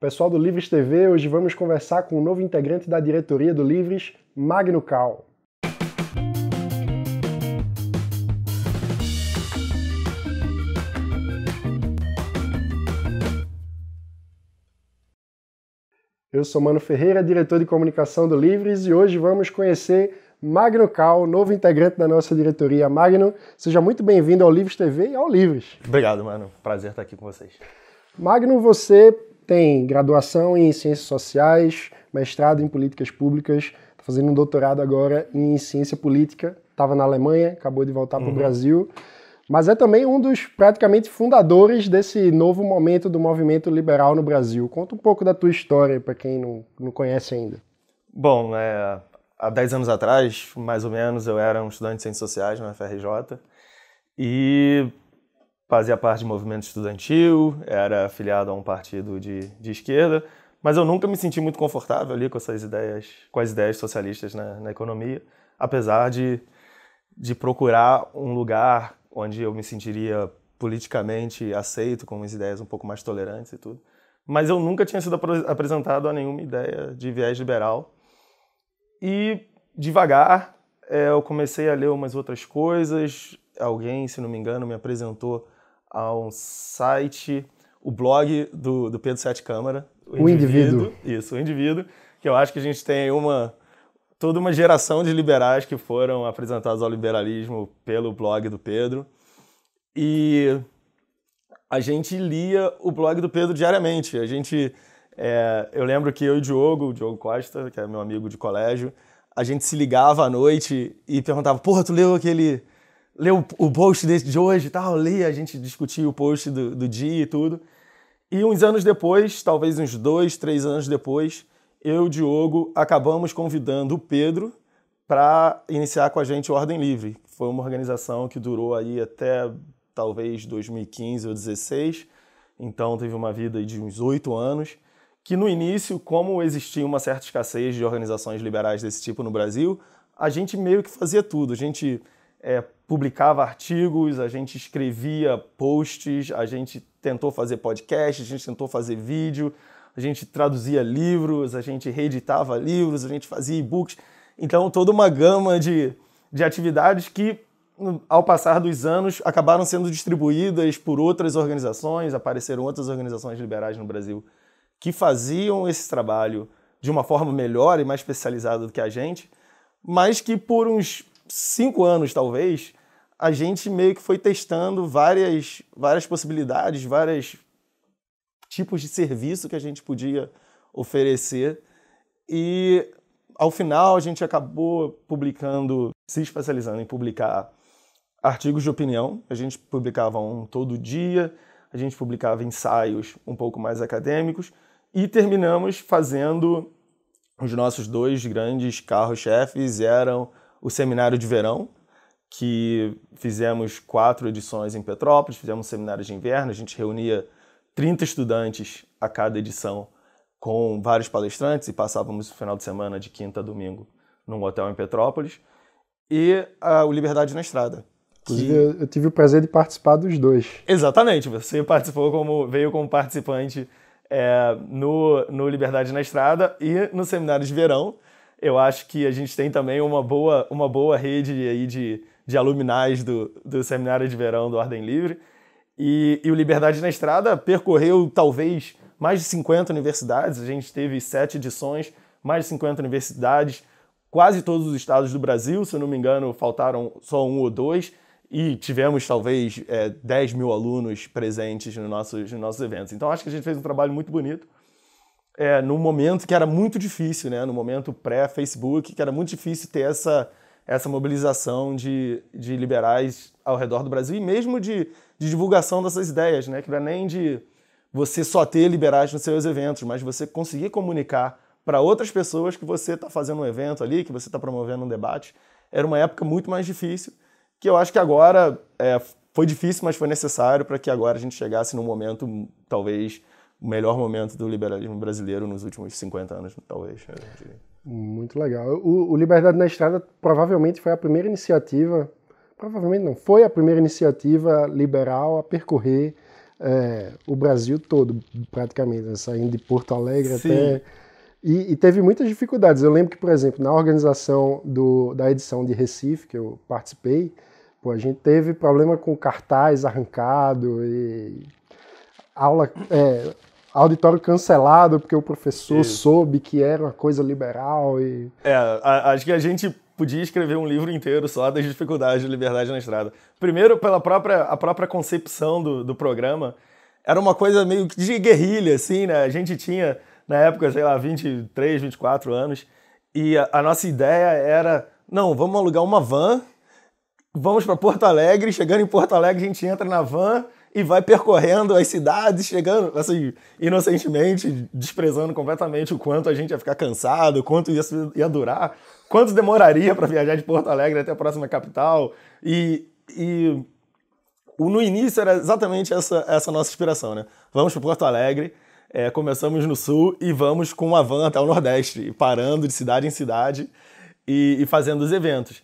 Pessoal do Livres TV, hoje vamos conversar com o um novo integrante da diretoria do Livres, Magno Cal. Eu sou Mano Ferreira, diretor de comunicação do Livres, e hoje vamos conhecer Magno Cal, novo integrante da nossa diretoria. Magno, seja muito bem-vindo ao Livres TV e ao Livres. Obrigado, mano. Prazer estar aqui com vocês. Magno, você tem graduação em Ciências Sociais, mestrado em Políticas Públicas, está fazendo um doutorado agora em Ciência Política, estava na Alemanha, acabou de voltar uhum. para o Brasil. Mas é também um dos praticamente fundadores desse novo momento do movimento liberal no Brasil. Conta um pouco da tua história para quem não, não conhece ainda. Bom, é, há 10 anos atrás, mais ou menos, eu era um estudante de Ciências Sociais na FRJ. E fazia parte de movimento estudantil, era afiliado a um partido de, de esquerda, mas eu nunca me senti muito confortável ali com essas ideias, com as ideias socialistas na, na economia, apesar de, de procurar um lugar onde eu me sentiria politicamente aceito, com umas ideias um pouco mais tolerantes e tudo. Mas eu nunca tinha sido apresentado a nenhuma ideia de viés liberal. E devagar eh, eu comecei a ler umas outras coisas. Alguém, se não me engano, me apresentou a um site, o blog do, do Pedro Sete Câmara. O, o indivíduo. indivíduo. Isso, o indivíduo, que eu acho que a gente tem uma toda uma geração de liberais que foram apresentados ao liberalismo pelo blog do Pedro. E a gente lia o blog do Pedro diariamente. A gente, é, eu lembro que eu e o Diogo, o Diogo Costa, que é meu amigo de colégio, a gente se ligava à noite e perguntava: Porra, tu leu aquele ler o, post desse, de hoje e tal, ler, a gente discutiu o post do, do dia e tudo. E uns anos depois, talvez uns dois, três anos depois, eu e o Diogo acabamos convidando o Pedro para iniciar com a gente o Ordem Livre. Foi uma organização que durou aí até talvez 2015 ou 2016, então teve uma vida de uns oito anos, que no início, como existia uma certa escassez de organizações liberais desse tipo no Brasil, a gente meio que fazia tudo. A gente é, publicava artigos, a gente escrevia posts, a gente tentou fazer podcast, a gente tentou fazer vídeo, a gente traduzia livros, a gente reeditava livros, a gente fazia e-books. Então, toda uma gama de, de atividades que, ao passar dos anos, acabaram sendo distribuídas por outras organizações, apareceram outras organizações liberais no Brasil que faziam esse trabalho de uma forma melhor e mais especializada do que a gente, mas que por uns cinco anos, talvez, a gente meio que foi testando várias, várias possibilidades, vários tipos de serviço que a gente podia oferecer. E ao final a gente acabou publicando, se especializando em publicar artigos de opinião. A gente publicava um todo dia, a gente publicava ensaios um pouco mais acadêmicos e terminamos fazendo os nossos dois grandes carros-chefes eram o seminário de verão, que fizemos quatro edições em Petrópolis, fizemos um de inverno, a gente reunia 30 estudantes a cada edição com vários palestrantes e passávamos o final de semana de quinta a domingo num hotel em Petrópolis e a, o Liberdade na Estrada. Inclusive, eu tive o prazer de participar dos dois. Exatamente, você participou como veio como participante é, no, no Liberdade na Estrada e no seminário de verão. Eu acho que a gente tem também uma boa, uma boa rede aí de de aluminais do, do Seminário de Verão do Ordem Livre. E, e o Liberdade na Estrada percorreu talvez mais de 50 universidades, a gente teve sete edições, mais de 50 universidades, quase todos os estados do Brasil, se eu não me engano, faltaram só um ou dois, e tivemos talvez é, 10 mil alunos presentes nos nossos, nos nossos eventos. Então acho que a gente fez um trabalho muito bonito. É, no momento que era muito difícil, né? no momento pré-Facebook, que era muito difícil ter essa, essa mobilização de, de liberais ao redor do Brasil e mesmo de, de divulgação dessas ideias, né? que não é nem de você só ter liberais nos seus eventos, mas você conseguir comunicar para outras pessoas que você está fazendo um evento ali, que você está promovendo um debate. Era uma época muito mais difícil, que eu acho que agora é, foi difícil, mas foi necessário para que agora a gente chegasse num momento, talvez, o melhor momento do liberalismo brasileiro nos últimos 50 anos, talvez. Eu né? diria. Muito legal. O, o, Liberdade na Estrada provavelmente foi a primeira iniciativa, provavelmente não, foi a primeira iniciativa liberal a percorrer é, o Brasil todo, praticamente, né? saindo de Porto Alegre Sim. até. E, e, teve muitas dificuldades. Eu lembro que, por exemplo, na organização do, da edição de Recife, que eu participei, pô, a gente teve problema com cartaz arrancado e aula, é, auditório cancelado porque o professor Isso. soube que era uma coisa liberal e. É, a, acho que a gente podia escrever um livro inteiro só das dificuldades de liberdade na estrada. Primeiro, pela própria, a própria concepção do, do programa, era uma coisa meio que de guerrilha, assim, né? A gente tinha, na época, sei lá, 23, 24 anos, e a, a nossa ideia era: não, vamos alugar uma van, vamos para Porto Alegre, chegando em Porto Alegre a gente entra na van e vai percorrendo as cidades, chegando, assim, inocentemente, desprezando completamente o quanto a gente ia ficar cansado, quanto isso ia durar, quanto demoraria para viajar de Porto Alegre até a próxima capital. E, e no início era exatamente essa, essa nossa inspiração, né? Vamos para Porto Alegre, é, começamos no sul e vamos com uma van até o Nordeste, parando de cidade em cidade e, e fazendo os eventos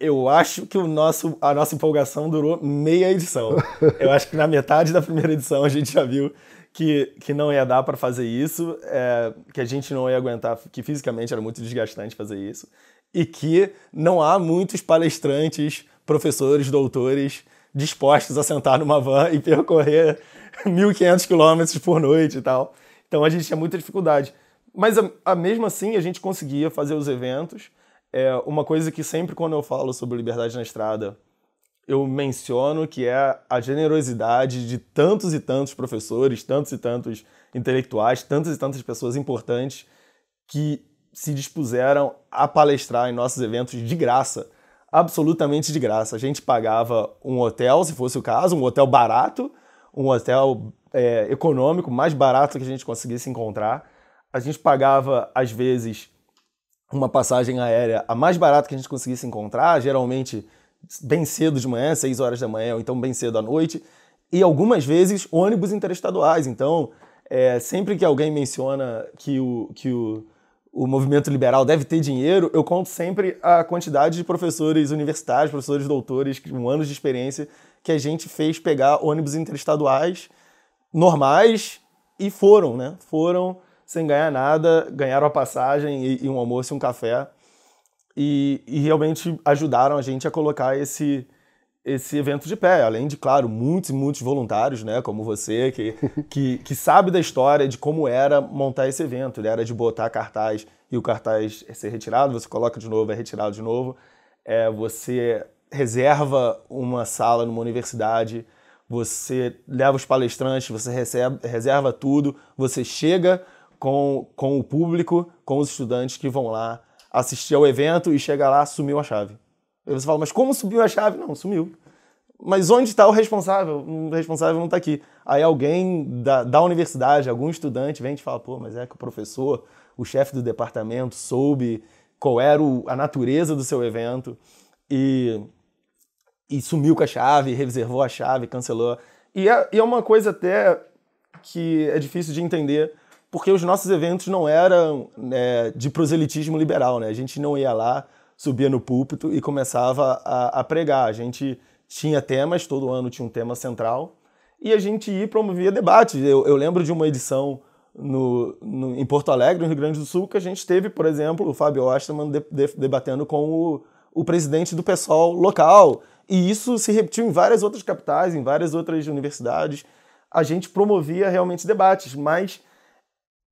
eu acho que o nosso, a nossa empolgação durou meia edição. Eu acho que na metade da primeira edição a gente já viu que, que não ia dar para fazer isso, é, que a gente não ia aguentar, que fisicamente era muito desgastante fazer isso, e que não há muitos palestrantes, professores, doutores dispostos a sentar numa van e percorrer 1.500 quilômetros por noite e tal. Então a gente tinha muita dificuldade. Mas a, a, mesmo assim a gente conseguia fazer os eventos é uma coisa que sempre quando eu falo sobre liberdade na estrada, eu menciono que é a generosidade de tantos e tantos professores, tantos e tantos intelectuais, tantas e tantas pessoas importantes que se dispuseram a palestrar em nossos eventos de graça, absolutamente de graça. A gente pagava um hotel, se fosse o caso, um hotel barato, um hotel é, econômico, mais barato que a gente conseguisse encontrar. A gente pagava, às vezes, uma passagem aérea a mais barata que a gente conseguisse encontrar, geralmente bem cedo de manhã, 6 horas da manhã, ou então bem cedo à noite, e algumas vezes ônibus interestaduais. Então, é, sempre que alguém menciona que o, que o, o movimento liberal deve ter dinheiro, eu conto sempre a quantidade de professores universitários, professores doutores com anos de experiência que a gente fez pegar ônibus interestaduais normais e foram, né? Foram sem ganhar nada, ganharam a passagem e, e um almoço e um café. E, e, realmente ajudaram a gente a colocar esse, esse evento de pé. Além de, claro, muitos e muitos voluntários, né, como você, que, que, que sabe da história de como era montar esse evento. Ele era de botar cartaz e o cartaz é ser retirado, você coloca de novo, é retirado de novo. É, você reserva uma sala numa universidade, você leva os palestrantes, você recebe, reserva tudo, você chega com, com o público, com os estudantes que vão lá assistir ao evento e chega lá, sumiu a chave. Aí você fala, mas como sumiu a chave? Não, sumiu. Mas onde está o responsável? O responsável não está aqui. Aí alguém da, da universidade, algum estudante, vem e te fala, pô, mas é que o professor, o chefe do departamento, soube qual era o, a natureza do seu evento e, e sumiu com a chave, reservou a chave, cancelou. E é, e é uma coisa até que é difícil de entender porque os nossos eventos não eram né, de proselitismo liberal, né? A gente não ia lá, subia no púlpito e começava a, a, pregar. A gente tinha temas, todo ano tinha um tema central, e a gente ia promovia debates. Eu, eu lembro de uma edição no, no, em Porto Alegre, no Rio Grande do Sul, que a gente teve, por exemplo, o Fábio Osterman de, de, debatendo com o, o presidente do pessoal local. E isso se repetiu em várias outras capitais, em várias outras universidades. A gente promovia realmente debates, mas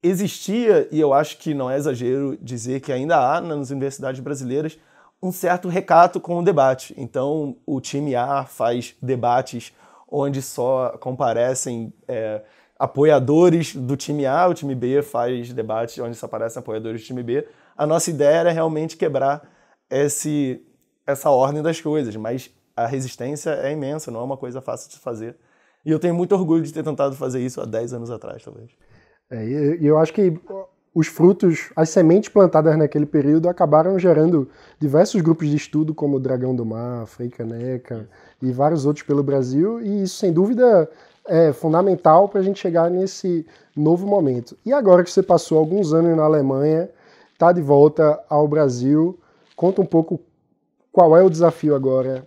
existia, e eu acho que não é exagero dizer que ainda há nas universidades brasileiras, um certo recato com o debate. Então, o time A faz debates onde só comparecem é, apoiadores do time A, o time B faz debates onde só aparecem apoiadores do time B. A nossa ideia era realmente quebrar esse, essa ordem das coisas, mas a resistência é imensa, não é uma coisa fácil de fazer. E eu tenho muito orgulho de ter tentado fazer isso há 10 anos atrás, talvez. É, e eu acho que os frutos, as sementes plantadas naquele período acabaram gerando diversos grupos de estudo, como o Dragão do Mar, Frei Caneca e vários outros pelo Brasil, e isso, sem dúvida, é fundamental para a gente chegar nesse novo momento. E agora que você passou alguns anos na Alemanha, está de volta ao Brasil, conta um pouco qual é o desafio agora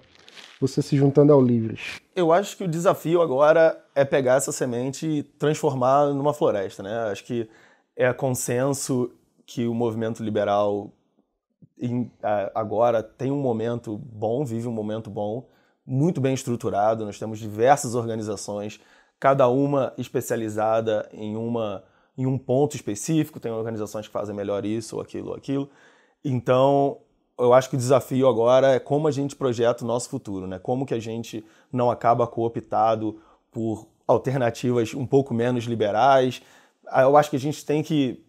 você se juntando ao Livres? Eu acho que o desafio agora é pegar essa semente e transformar numa floresta, né? Acho que é consenso que o movimento liberal agora tem um momento bom, vive um momento bom, muito bem estruturado. Nós temos diversas organizações, cada uma especializada em uma em um ponto específico. Tem organizações que fazem melhor isso ou aquilo ou aquilo. Então eu acho que o desafio agora é como a gente projeta o nosso futuro, né? Como que a gente não acaba cooptado por alternativas um pouco menos liberais. Ah, eu acho que a gente tem que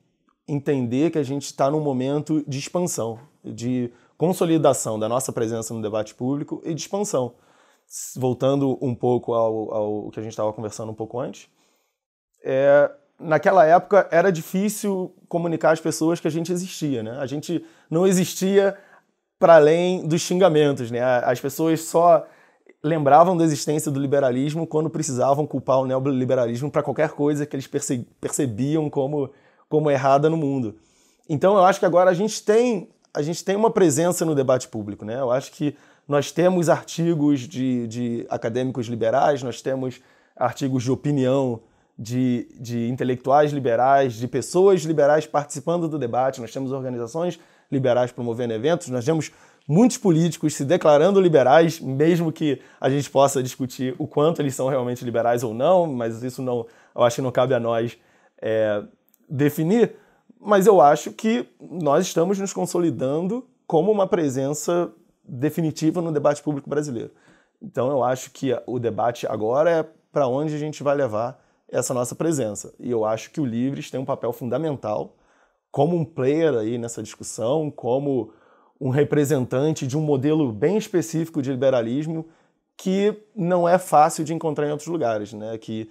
entender que a gente está num momento de expansão, de consolidação da nossa presença no debate público e de expansão. Voltando um pouco ao, ao que a gente estava conversando um pouco antes, é, naquela época era difícil comunicar às pessoas que a gente existia, né? A gente não existia para além dos xingamentos. Né? As pessoas só lembravam da existência do liberalismo quando precisavam culpar o neoliberalismo para qualquer coisa que eles perce percebiam como, como errada no mundo. Então eu acho que agora a gente tem a gente tem uma presença no debate público, né? Eu acho que nós temos artigos de, de acadêmicos liberais, nós temos artigos de opinião de, de intelectuais liberais, de pessoas liberais participando do debate, nós temos organizações liberais promovendo eventos, nós vemos muitos políticos se declarando liberais, mesmo que a gente possa discutir o quanto eles são realmente liberais ou não, mas isso não, eu acho que não cabe a nós é, definir. Mas eu acho que nós estamos nos consolidando como uma presença definitiva no debate público brasileiro. Então eu acho que o debate agora é para onde a gente vai levar essa nossa presença. E eu acho que o Livres tem um papel fundamental como um player aí nessa discussão, como um representante de um modelo bem específico de liberalismo que não é fácil de encontrar em outros lugares, né? Que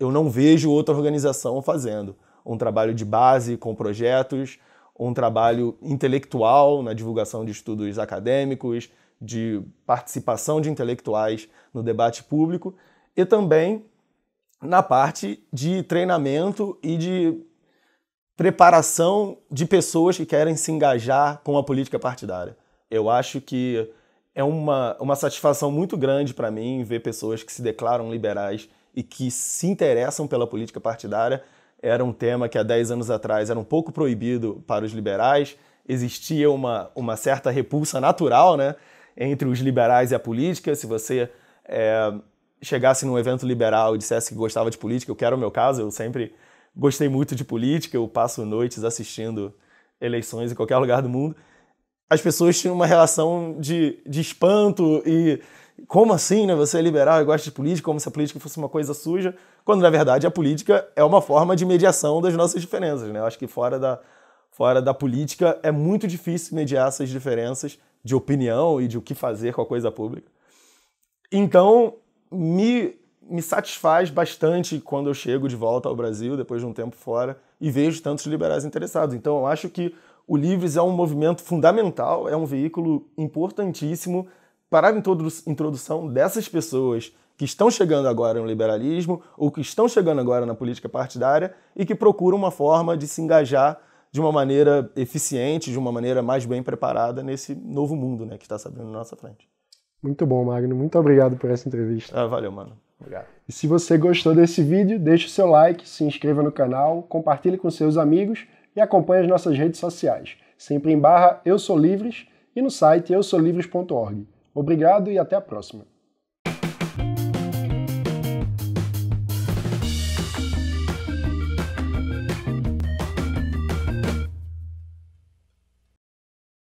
eu não vejo outra organização fazendo um trabalho de base com projetos, um trabalho intelectual na divulgação de estudos acadêmicos, de participação de intelectuais no debate público e também na parte de treinamento e de preparação de pessoas que querem se engajar com a política partidária. Eu acho que é uma, uma satisfação muito grande para mim ver pessoas que se declaram liberais e que se interessam pela política partidária. Era um tema que há 10 anos atrás era um pouco proibido para os liberais, existia uma, uma certa repulsa natural né, entre os liberais e a política. Se você é, chegasse num evento liberal e dissesse que gostava de política, eu quero o meu caso, eu sempre gostei muito de política, eu passo noites assistindo eleições em qualquer lugar do mundo. As pessoas tinham uma relação de, de espanto e como assim, né? Você é liberal e gosta de política, como se a política fosse uma coisa suja, quando na verdade a política é uma forma de mediação das nossas diferenças, né? Eu acho que fora da, fora da política é muito difícil mediar essas diferenças de opinião e de o que fazer com a coisa pública. Então, me me satisfaz bastante quando eu chego de volta ao Brasil, depois de um tempo fora, e vejo tantos liberais interessados. Então eu acho que o Livres é um movimento fundamental, é um veículo importantíssimo para a introdução dessas pessoas que estão chegando agora no liberalismo ou que estão chegando agora na política partidária e que procuram uma forma de se engajar de uma maneira eficiente, de uma maneira mais bem preparada nesse novo mundo né, que está se abrindo na nossa frente. Muito bom, Magno. Muito obrigado por essa entrevista. Ah, valeu, mano. Obrigado. E se você gostou desse vídeo, deixe o seu like, se inscreva no canal, compartilhe com seus amigos e acompanhe as nossas redes sociais, sempre em barra Eu Sou Livres e no site eusolivres.org. Obrigado e até a próxima.